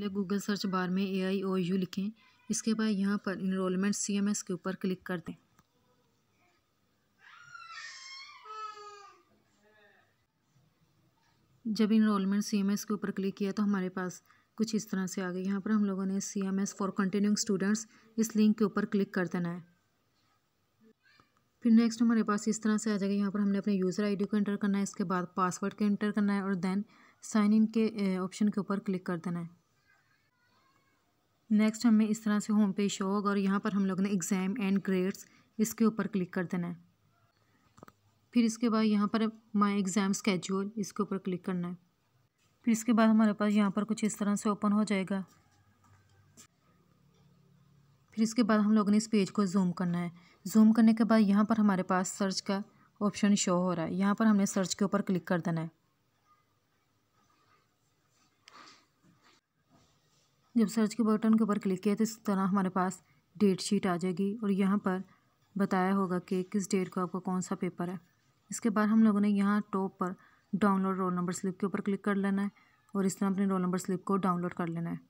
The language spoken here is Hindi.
पहले गूगल सर्च बार में ए आई ओ यू लिखें इसके बाद यहाँ पर इनरोलमेंट सी एम एस के ऊपर क्लिक कर दें जब इनरोलमेंट सी एम एस के ऊपर क्लिक किया तो हमारे पास कुछ इस तरह से आ गए यहाँ पर हम लोगों ने C M S for continuing students इस लिंक के ऊपर क्लिक कर देना है फिर नेक्स्ट हमारे पास इस तरह से आ जाएगा यहाँ पर हमने अपने यूज़र डी को एंटर करना है इसके बाद पासवर्ड के एंटर करना है और देन साइन इन के ऑप्शन के ऊपर क्लिक कर देना है नेक्स्ट हमें इस तरह से होम पे शो होगा और यहाँ पर हम लोग ने एग्ज़ाम एंड ग्रेड्स इसके ऊपर क्लिक कर देना है फिर इसके बाद यहाँ पर माई एग्ज़ाम स्केड्यूल इसके ऊपर क्लिक करना है फिर इसके बाद हमारे पास यहाँ पर कुछ इस तरह से ओपन हो जाएगा फिर इसके बाद हम लोगों ने इस पेज को जूम करना है जूम करने के बाद यहाँ पर हमारे पास सर्च का ऑप्शन शो हो रहा है यहाँ पर हमने सर्च के ऊपर क्लिक कर देना है जब सर्च के बटन के ऊपर क्लिक किया तो इस तरह हमारे पास डेट शीट आ जाएगी और यहाँ पर बताया होगा कि किस डेट को आपका कौन सा पेपर है इसके बाद हम लोगों ने यहाँ टॉप पर डाउनलोड रोल नंबर स्लिप के ऊपर क्लिक कर लेना है और इस तरह अपने रोल नंबर स्लिप को डाउनलोड कर लेना है